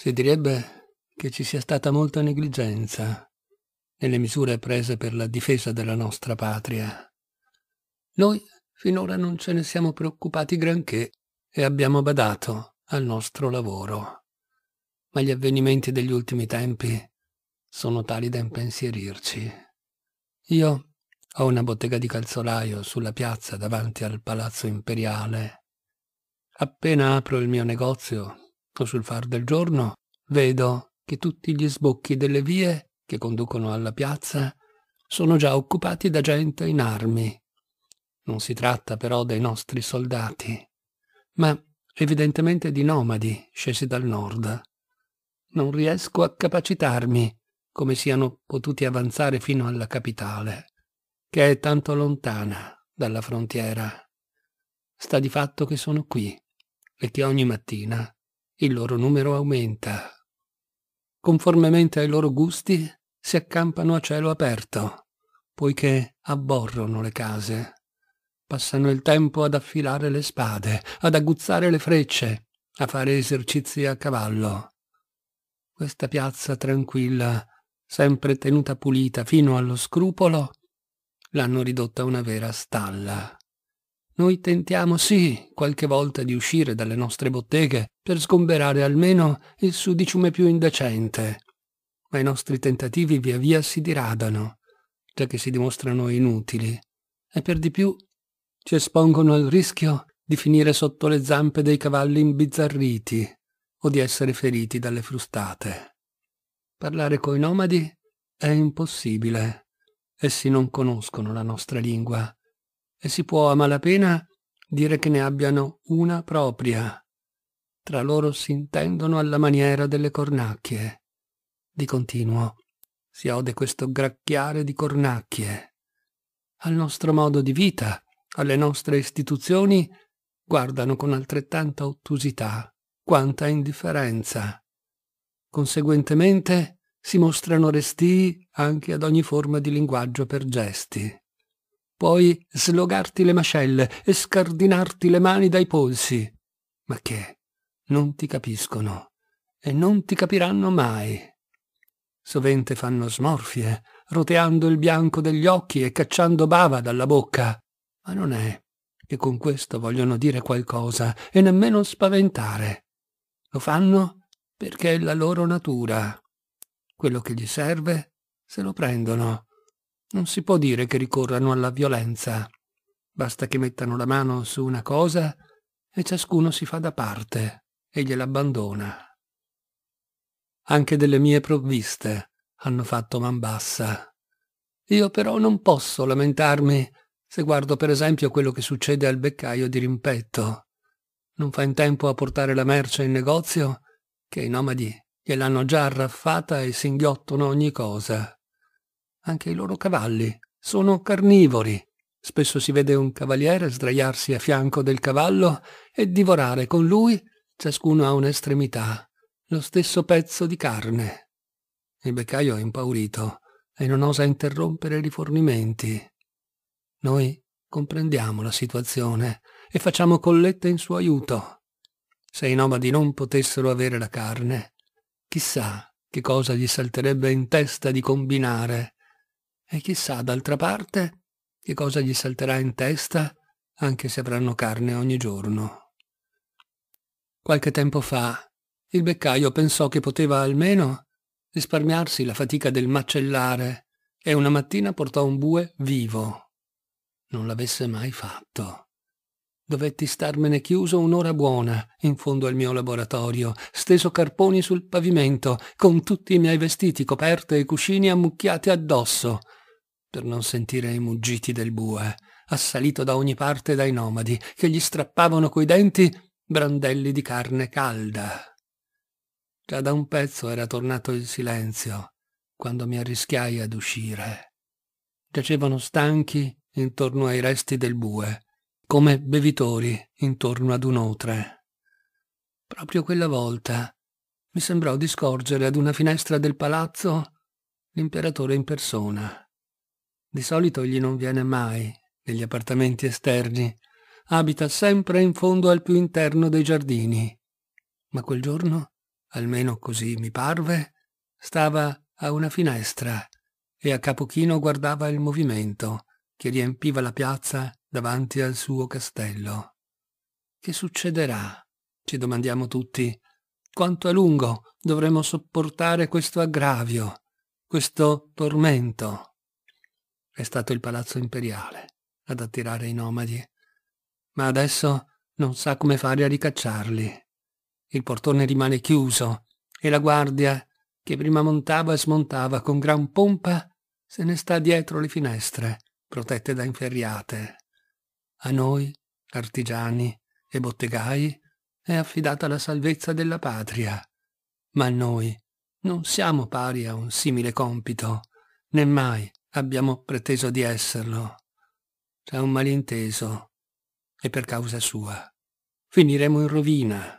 Si direbbe che ci sia stata molta negligenza nelle misure prese per la difesa della nostra patria. Noi finora non ce ne siamo preoccupati granché e abbiamo badato al nostro lavoro. Ma gli avvenimenti degli ultimi tempi sono tali da impensierirci. Io ho una bottega di calzolaio sulla piazza davanti al Palazzo Imperiale. Appena apro il mio negozio, sul far del giorno, vedo che tutti gli sbocchi delle vie che conducono alla piazza sono già occupati da gente in armi. Non si tratta però dei nostri soldati, ma evidentemente di nomadi scesi dal nord. Non riesco a capacitarmi come siano potuti avanzare fino alla capitale, che è tanto lontana dalla frontiera. Sta di fatto che sono qui e che ogni mattina il loro numero aumenta. Conformemente ai loro gusti, si accampano a cielo aperto, poiché abborrono le case. Passano il tempo ad affilare le spade, ad aguzzare le frecce, a fare esercizi a cavallo. Questa piazza tranquilla, sempre tenuta pulita fino allo scrupolo, l'hanno ridotta una vera stalla. Noi tentiamo sì, qualche volta, di uscire dalle nostre botteghe per sgomberare almeno il sudiciume più indecente, ma i nostri tentativi via via si diradano, già che si dimostrano inutili, e per di più ci espongono al rischio di finire sotto le zampe dei cavalli imbizzarriti o di essere feriti dalle frustate. Parlare coi nomadi è impossibile. Essi non conoscono la nostra lingua e si può a malapena dire che ne abbiano una propria. Tra loro si intendono alla maniera delle cornacchie. Di continuo si ode questo gracchiare di cornacchie. Al nostro modo di vita, alle nostre istituzioni, guardano con altrettanta ottusità quanta indifferenza. Conseguentemente si mostrano restii anche ad ogni forma di linguaggio per gesti poi slogarti le mascelle e scardinarti le mani dai polsi, ma che non ti capiscono e non ti capiranno mai. Sovente fanno smorfie, roteando il bianco degli occhi e cacciando bava dalla bocca, ma non è che con questo vogliono dire qualcosa e nemmeno spaventare. Lo fanno perché è la loro natura. Quello che gli serve se lo prendono non si può dire che ricorrano alla violenza. Basta che mettano la mano su una cosa e ciascuno si fa da parte e gliel'abbandona. Anche delle mie provviste hanno fatto man bassa. Io però non posso lamentarmi se guardo per esempio quello che succede al beccaio di rimpetto. Non fa in tempo a portare la merce in negozio che i nomadi gliel'hanno già arraffata e singhiottono ogni cosa. Anche i loro cavalli sono carnivori. Spesso si vede un cavaliere sdraiarsi a fianco del cavallo e divorare con lui, ciascuno a un'estremità, lo stesso pezzo di carne. Il beccaio è impaurito e non osa interrompere i rifornimenti. Noi comprendiamo la situazione e facciamo colletta in suo aiuto. Se i nomadi non potessero avere la carne, chissà che cosa gli salterebbe in testa di combinare e chissà, d'altra parte, che cosa gli salterà in testa, anche se avranno carne ogni giorno. Qualche tempo fa, il beccaio pensò che poteva almeno risparmiarsi la fatica del macellare e una mattina portò un bue vivo. Non l'avesse mai fatto. Dovetti starmene chiuso un'ora buona in fondo al mio laboratorio, steso carponi sul pavimento, con tutti i miei vestiti, coperte e cuscini ammucchiati addosso per non sentire i muggiti del bue, assalito da ogni parte dai nomadi, che gli strappavano coi denti brandelli di carne calda. Già da un pezzo era tornato il silenzio, quando mi arrischiai ad uscire. Giacevano stanchi intorno ai resti del bue, come bevitori intorno ad un'otre. Proprio quella volta mi sembrò di scorgere ad una finestra del palazzo l'imperatore in persona. Di solito egli non viene mai negli appartamenti esterni, abita sempre in fondo al più interno dei giardini. Ma quel giorno, almeno così mi parve, stava a una finestra e a capochino guardava il movimento che riempiva la piazza davanti al suo castello. Che succederà? ci domandiamo tutti. Quanto a lungo dovremo sopportare questo aggravio, questo tormento? è stato il palazzo imperiale ad attirare i nomadi, ma adesso non sa come fare a ricacciarli. Il portone rimane chiuso e la guardia, che prima montava e smontava con gran pompa, se ne sta dietro le finestre, protette da inferriate. A noi, artigiani e bottegai, è affidata la salvezza della patria, ma noi non siamo pari a un simile compito, né mai Abbiamo preteso di esserlo. C'è un malinteso. E per causa sua. Finiremo in rovina.